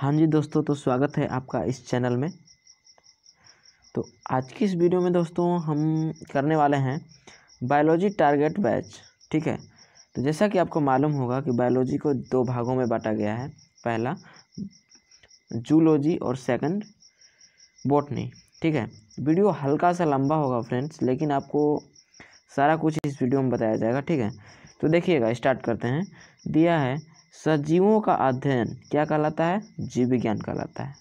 हाँ जी दोस्तों तो स्वागत है आपका इस चैनल में तो आज की इस वीडियो में दोस्तों हम करने वाले हैं बायोलॉजी टारगेट बैच ठीक है तो जैसा कि आपको मालूम होगा कि बायोलॉजी को दो भागों में बांटा गया है पहला जूलॉजी और सेकंड बोटनी ठीक है वीडियो हल्का सा लंबा होगा फ्रेंड्स लेकिन आपको सारा कुछ इस वीडियो में बताया जाएगा ठीक है तो देखिएगा स्टार्ट करते हैं दिया है सजीवों का अध्ययन क्या कहलाता है जीव विज्ञान कहलाता है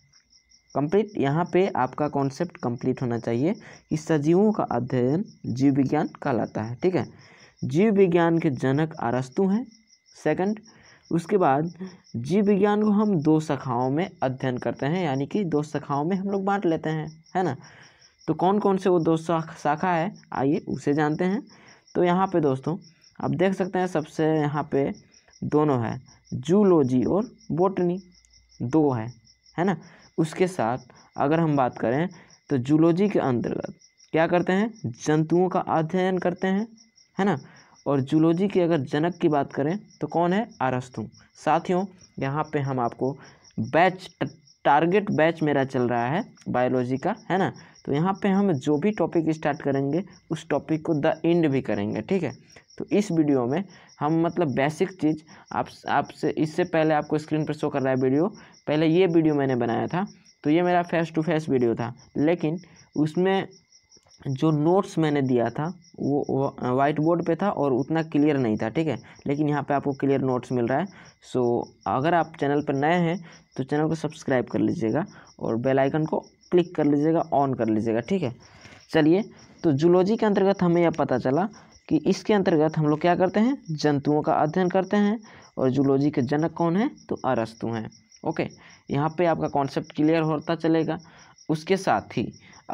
कंप्लीट यहाँ पे आपका कॉन्सेप्ट कंप्लीट होना चाहिए कि सजीवों का अध्ययन जीव विज्ञान कहलाता है ठीक है जीव विज्ञान के जनक अरस्तु हैं सेकंड उसके बाद जीव विज्ञान को हम दो शाखाओं में अध्ययन करते हैं यानी कि दो शाखाओं में हम लोग बांट लेते हैं है ना तो कौन कौन से वो दो शाखा है आइए उसे जानते हैं तो यहाँ पे दोस्तों आप देख सकते हैं सबसे यहाँ पे दोनों है जूलॉजी और बोटनी दो है है ना उसके साथ अगर हम बात करें तो जूलॉजी के अंतर्गत क्या करते हैं जंतुओं का अध्ययन करते हैं है ना और जूलॉजी की अगर जनक की बात करें तो कौन है अरस्तु साथियों यहाँ पे हम आपको बैच टारगेट बैच मेरा चल रहा है बायोलॉजी का है ना तो यहाँ पे हम जो भी टॉपिक स्टार्ट करेंगे उस टॉपिक को द एंड भी करेंगे ठीक है तो इस वीडियो में हम मतलब बेसिक चीज़ आप आपसे इससे पहले आपको स्क्रीन पर शो कर रहा है वीडियो पहले ये वीडियो मैंने बनाया था तो ये मेरा फेस टू फेस वीडियो था लेकिन उसमें जो नोट्स मैंने दिया था वो वाइट बोर्ड पे था और उतना क्लियर नहीं था ठीक है लेकिन यहाँ पे आपको क्लियर नोट्स मिल रहा है सो अगर आप चैनल पर नए हैं तो चैनल को सब्सक्राइब कर लीजिएगा और बेल आइकन को क्लिक कर लीजिएगा ऑन कर लीजिएगा ठीक है चलिए तो जूलॉजी के अंतर्गत हमें यह पता चला कि इसके अंतर्गत हम लोग क्या करते हैं जंतुओं का अध्ययन करते हैं और जूलॉजी के जनक कौन है तो अरस्तु हैं ओके यहाँ पे आपका कॉन्सेप्ट क्लियर होता चलेगा उसके साथ ही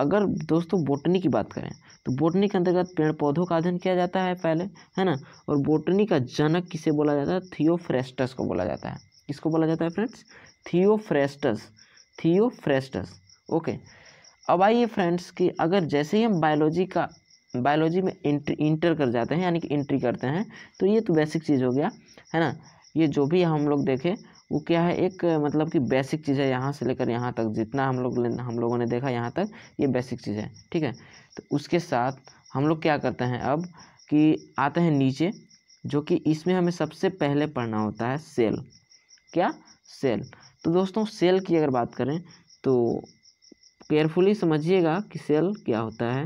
अगर दोस्तों बोटनी की बात करें तो बोटनी के अंतर्गत पेड़ पौधों का अध्ययन किया जाता है पहले है ना और बोटनी का जनक किसे बोला जाता है थियोफ्रेस्टस को बोला जाता है किसको बोला जाता है फ्रेंड्स थियोफ्रेस्टस थियोफ्रेस्टस ओके अब आइए फ्रेंड्स कि अगर जैसे ही हम बायोलॉजी का बायोलॉजी में इंट्री इंटर कर जाते हैं यानी कि एंट्री करते हैं तो ये तो बेसिक चीज़ हो गया है ना ये जो भी हम लोग देखें वो क्या है एक मतलब कि बेसिक चीज़ है यहाँ से लेकर यहाँ तक जितना हम लोग हम लोगों ने देखा यहाँ तक ये बेसिक चीज़ है ठीक है तो उसके साथ हम लोग क्या करते हैं अब कि आते हैं नीचे जो कि इसमें हमें सबसे पहले पढ़ना होता है सेल क्या सेल तो दोस्तों सेल की अगर बात करें तो केयरफुली समझिएगा कि सेल क्या होता है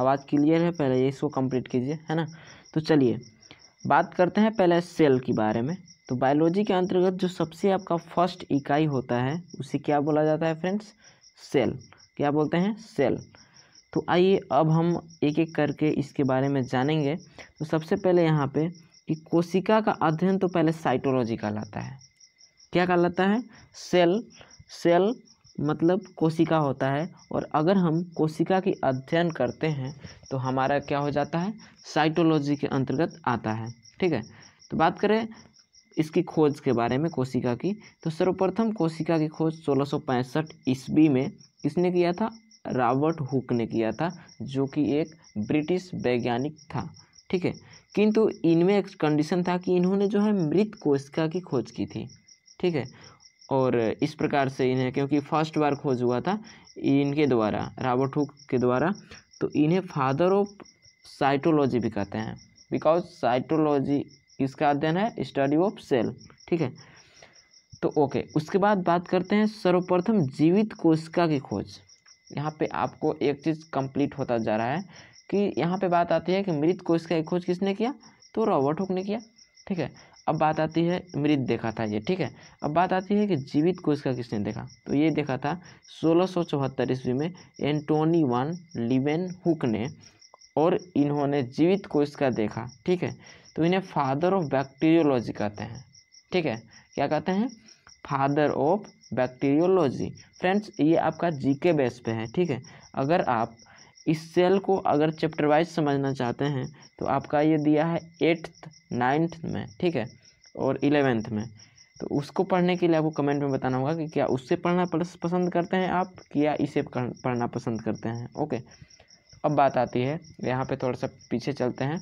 आवाज़ क्लियर है पहले ये इसको कंप्लीट कीजिए है ना तो चलिए बात करते हैं पहले सेल के बारे में तो बायोलॉजी के अंतर्गत जो सबसे आपका फर्स्ट इकाई होता है उसे क्या बोला जाता है फ्रेंड्स सेल क्या बोलते हैं सेल तो आइए अब हम एक एक करके इसके बारे में जानेंगे तो सबसे पहले यहाँ पे कि कोशिका का अध्ययन तो पहले साइटोलॉजी कहलाता है क्या कहलाता है सेल सेल मतलब कोशिका होता है और अगर हम कोशिका की अध्ययन करते हैं तो हमारा क्या हो जाता है साइटोलॉजी के अंतर्गत आता है ठीक है तो बात करें इसकी खोज के बारे में कोशिका की तो सर्वप्रथम कोशिका की खोज सोलह सौ पैंसठ ईस्वी में किसने किया था रॉबर्ट हुक ने किया था जो कि एक ब्रिटिश वैज्ञानिक था ठीक है किंतु इनमें एक कंडीशन था कि इन्होंने जो है मृत कोशिका की खोज की थी ठीक है और इस प्रकार से इन्हें क्योंकि फर्स्ट बार खोज हुआ था इनके द्वारा रॉबर्ट हुक के द्वारा तो इन्हें फादर ऑफ साइटोलॉजी भी कहते हैं बिकॉज साइटोलॉजी इसका अध्ययन है स्टडी ऑफ सेल ठीक है तो ओके उसके बाद बात करते हैं सर्वप्रथम जीवित कोशिका की खोज यहाँ पे आपको एक चीज़ कंप्लीट होता जा रहा है कि यहाँ पे बात आती है कि मृत कोशिका की खोज किसने किया तो रॉबर्ट हुक ने किया ठीक है अब बात आती है मृत देखा था ये ठीक है अब बात आती है कि जीवित को इसका किसने देखा तो ये देखा था सोलह सौ चौहत्तर ईस्वी में एंटोनी वन लिवेन हुक ने और इन्होंने जीवित को इसका देखा ठीक है तो इन्हें फादर ऑफ बैक्टीरियोलॉजी कहते हैं ठीक है क्या कहते हैं फादर ऑफ बैक्टीरियोलॉजी फ्रेंड्स ये आपका जीके बेस पे है ठीक है अगर आप इस सेल को अगर चैप्टर वाइज समझना चाहते हैं तो आपका ये दिया है एट्थ नाइन्थ में ठीक है और इलेवेंथ में तो उसको पढ़ने के लिए आपको कमेंट में बताना होगा कि क्या उससे पढ़ना पसंद करते हैं आप कि या इसे पढ़ना पसंद करते हैं ओके अब बात आती है यहाँ पे थोड़ा सा पीछे चलते हैं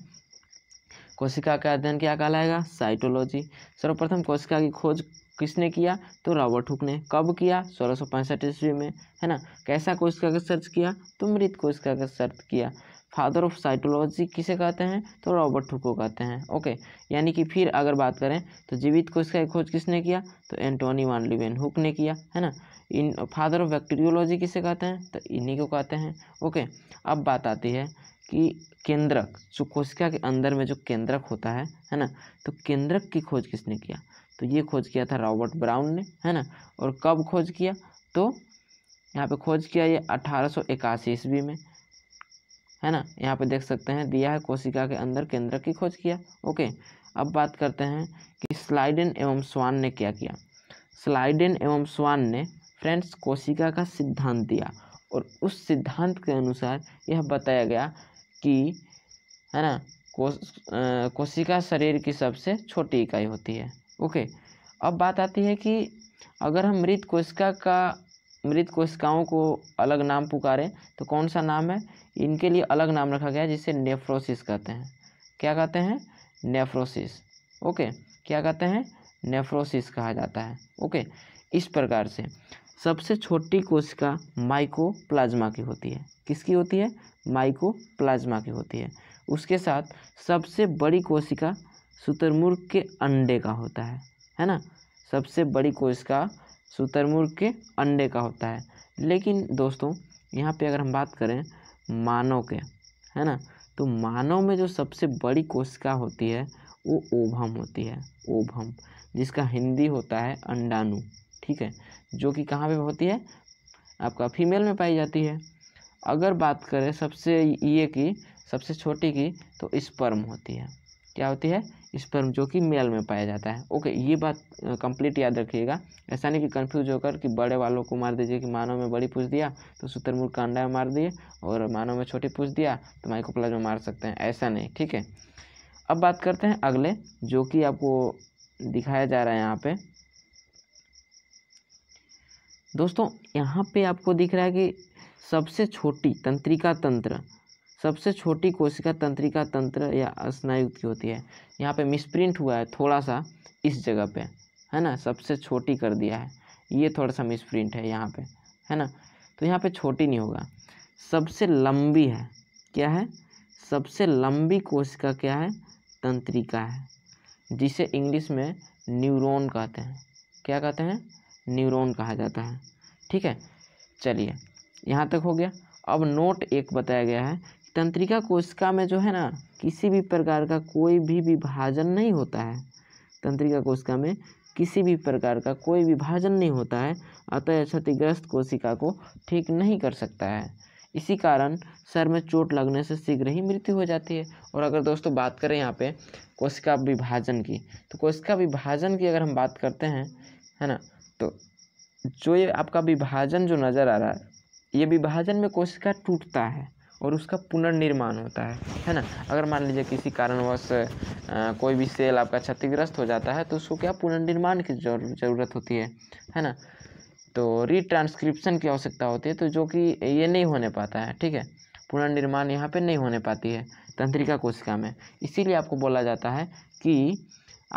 कोशिका का अध्ययन क्या कहलाएगा साइटोलॉजी सर्वप्रथम कोशिका की खोज किसने किया तो रॉबर्ट हुक ने कब किया सोलह सौ पैंसठ ईस्वी में है ना कैसा कोश का सर्च किया तो मृत कोश का सर्च किया फादर ऑफ साइटोलॉजी किसे कहते हैं तो रॉबर्ट हुक को कहते हैं ओके यानी कि फिर अगर बात करें तो जीवित कोश का खोज किसने किया तो एंटोनी वन लिवेन हुक ने किया है ना इन फादर ऑफ बैक्टीरियोलॉजी किसे कहते हैं तो इन्हीं को कहते हैं ओके अब बात आती है कि केंद्रक जो कोशिका के अंदर में जो केंद्रक होता है है ना तो केंद्रक की खोज किसने किया तो ये खोज किया था रॉबर्ट ब्राउन ने है ना और कब खोज किया तो यहाँ पे खोज किया ये अठारह सौ इक्यासी ईस्वी में है ना यहाँ पे देख सकते हैं दिया है कोशिका के अंदर केंद्र की खोज किया ओके अब बात करते हैं कि स्लाइडन एवं स्वान ने क्या किया स्लाइडन एवं स्वान ने फ्रेंड्स कोशिका का सिद्धांत दिया और उस सिद्धांत के अनुसार यह बताया गया कि है ना कोश कोशिका शरीर की सबसे छोटी इकाई होती है ओके अब बात आती है कि अगर हम मृत कोशिका का मृत कोशिकाओं को अलग नाम पुकारें तो कौन सा नाम है इनके लिए अलग नाम रखा गया है जिसे नेफ्रोसिस कहते हैं क्या कहते हैं नेफ्रोसिस ओके क्या कहते हैं नेफ्रोसिस कहा जाता है ओके इस प्रकार से सबसे छोटी कोशिका माइकोप्लाज्मा की होती है किसकी होती है माइकोप्लाज्मा की होती है उसके साथ सबसे बड़ी कोशिका शुतुरमुर्ग के अंडे का होता है है ना सबसे बड़ी कोशिका शुतुरमुर्ग के अंडे का होता है लेकिन दोस्तों यहाँ पे अगर हम बात करें मानव के है ना तो मानव में जो सबसे बड़ी कोशिका होती है वो ओभम होती है ओभम जिसका हिंदी होता है अंडाणु ठीक है जो कि कहाँ पे होती है आपका फीमेल में पाई जाती है अगर बात करें सबसे ये की सबसे छोटी की तो स्पर्म होती है क्या होती है स्पर्म जो कि मेल में पाया जाता है ओके ये बात कंप्लीट याद रखिएगा ऐसा नहीं कि कंफ्यूज होकर कि बड़े वालों को मार दीजिए कि मानव में बड़ी पूछ दिया तो सूत्रमुर्ग का अंडा में मार दिए और मानव में छोटी पूछ दिया तो में मार सकते हैं ऐसा नहीं ठीक है अब बात करते हैं अगले जो कि आपको दिखाया जा रहा है यहाँ पे दोस्तों यहाँ पे आपको दिख रहा है कि सबसे छोटी तंत्रिका तंत्र सबसे छोटी कोशिका तंत्रिका तंत्र या स्नायु की होती है यहाँ पे मिसप्रिंट हुआ है थोड़ा सा इस जगह पे है ना सबसे छोटी कर दिया है ये थोड़ा सा मिसप्रिंट है यहाँ पे है ना तो यहाँ पे छोटी नहीं होगा सबसे लंबी है क्या है सबसे लंबी कोशिका क्या है तंत्रिका है जिसे इंग्लिश में न्यूरोन कहते हैं क्या कहते हैं न्यूरोन कहा जाता है ठीक है चलिए यहाँ तक हो गया अब नोट एक बताया गया है तंत्रिका कोशिका में जो है ना किसी भी प्रकार का कोई भी विभाजन नहीं होता है तंत्रिका कोशिका में किसी भी प्रकार का कोई विभाजन नहीं होता है अतः क्षतिग्रस्त कोशिका को ठीक नहीं कर सकता है इसी कारण सर में चोट लगने से शीघ्र ही मृत्यु हो जाती है और अगर दोस्तों बात करें यहाँ पे कोशिका विभाजन की तो कोशिका विभाजन की अगर हम बात करते हैं है ना तो जो ये आपका विभाजन जो नज़र आ रहा है ये विभाजन में कोशिका टूटता है और उसका पुनर्निर्माण होता है है ना अगर मान लीजिए किसी कारणवश कोई भी सेल आपका क्षतिग्रस्त हो जाता है तो उसको क्या पुनर्निर्माण की ज़रूरत होती है है ना तो रिट्रांसक्रिप्शन की आवश्यकता होती है तो जो कि ये नहीं होने पाता है ठीक है पुनर्निर्माण यहाँ पे नहीं होने पाती है तंत्रिका कोशिका में इसीलिए आपको बोला जाता है कि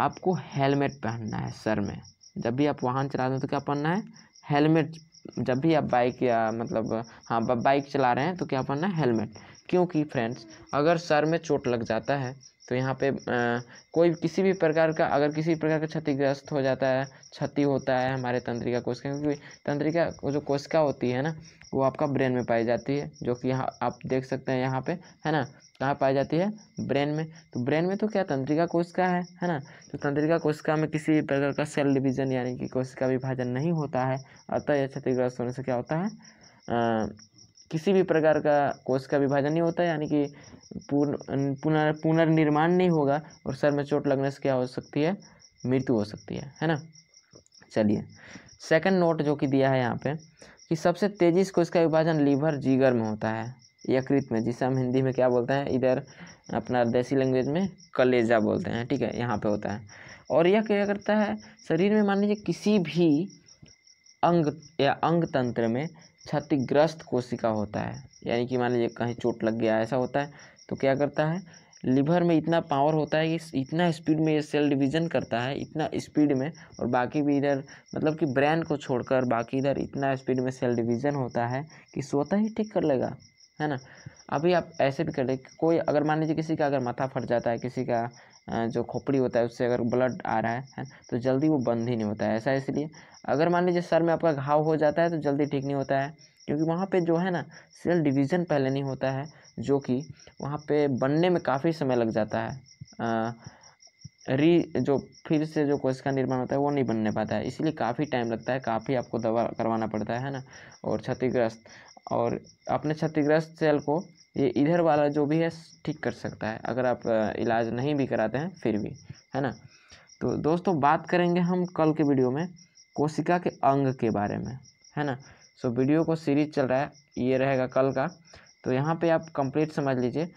आपको हेलमेट पहनना है सर में जब भी आप वाहन चलाते हैं तो क्या पहनना है हेलमेट जब भी आप बाइक या मतलब हाँ बाइक चला रहे हैं तो क्या पहनना है हेलमेट क्योंकि फ्रेंड्स अगर सर में चोट लग जाता है तो यहाँ पे आ, कोई किसी भी प्रकार का अगर किसी प्रकार का क्षतिग्रस्त हो जाता है क्षति होता है हमारे तंत्रिका कोशिका क्योंकि तंत्रिका जो कोशिका होती है ना वो आपका ब्रेन में पाई जाती है जो कि यहाँ आप देख सकते हैं यहाँ पे है ना कहाँ पाई जाती है ब्रेन में तो ब्रेन में तो क्या तंत्रिका कोशिका है है ना तो तंत्रिका कोशिका में किसी भी प्रकार का सेल डिविजन यानी कि कोशिका विभाजन नहीं होता है अतः यह क्षतिग्रस्त होने से क्या होता है आ, किसी भी प्रकार का कोष का विभाजन नहीं होता यानी कि पुनर् पुनर पुनर्निर्माण नहीं होगा और सर में चोट लगने से क्या हो सकती है मृत्यु हो सकती है है ना चलिए सेकंड नोट जो कि दिया है यहाँ पे कि सबसे तेज़ी से कोष का विभाजन लीवर जीगर में होता है यकृत में जिसे हम हिंदी में क्या बोलते हैं इधर अपना देसी लैंग्वेज में कलेजा बोलते हैं ठीक है यहाँ पे होता है और यह क्या करता है शरीर में मान लीजिए किसी भी अंग या अंग तंत्र में क्षतिग्रस्त कोशिका होता है यानी कि मान लीजिए कहीं चोट लग गया ऐसा होता है तो क्या करता है लिवर में इतना पावर होता है कि इतना स्पीड में ये सेल डिवीज़न करता है इतना स्पीड में और बाकी भी इधर मतलब कि ब्रेन को छोड़कर बाकी इधर इतना स्पीड में सेल डिवीज़न होता है कि स्वतः ही ठीक कर लेगा है ना अभी आप ऐसे भी कर ले कोई अगर मान लीजिए किसी का अगर माथा फट जाता है किसी का जो खोपड़ी होता है उससे अगर ब्लड आ रहा है तो जल्दी वो बंद ही नहीं होता है ऐसा इसलिए अगर मान लीजिए सर में आपका घाव हो जाता है तो जल्दी ठीक नहीं होता है क्योंकि वहाँ पे जो है ना सेल डिवीज़न पहले नहीं होता है जो कि वहाँ पे बनने में काफ़ी समय लग जाता है आ, री जो फिर से जो कोशिका निर्माण होता है वो नहीं बनने पाता है इसलिए काफ़ी टाइम लगता है काफ़ी आपको दवा करवाना पड़ता है ना और क्षतिग्रस्त और अपने क्षतिग्रस्त सेल को ये इधर वाला जो भी है ठीक कर सकता है अगर आप इलाज नहीं भी कराते हैं फिर भी है ना तो दोस्तों बात करेंगे हम कल के वीडियो में कोशिका के अंग के बारे में है ना सो वीडियो को सीरीज चल रहा है ये रहेगा कल का तो यहाँ पे आप कंप्लीट समझ लीजिए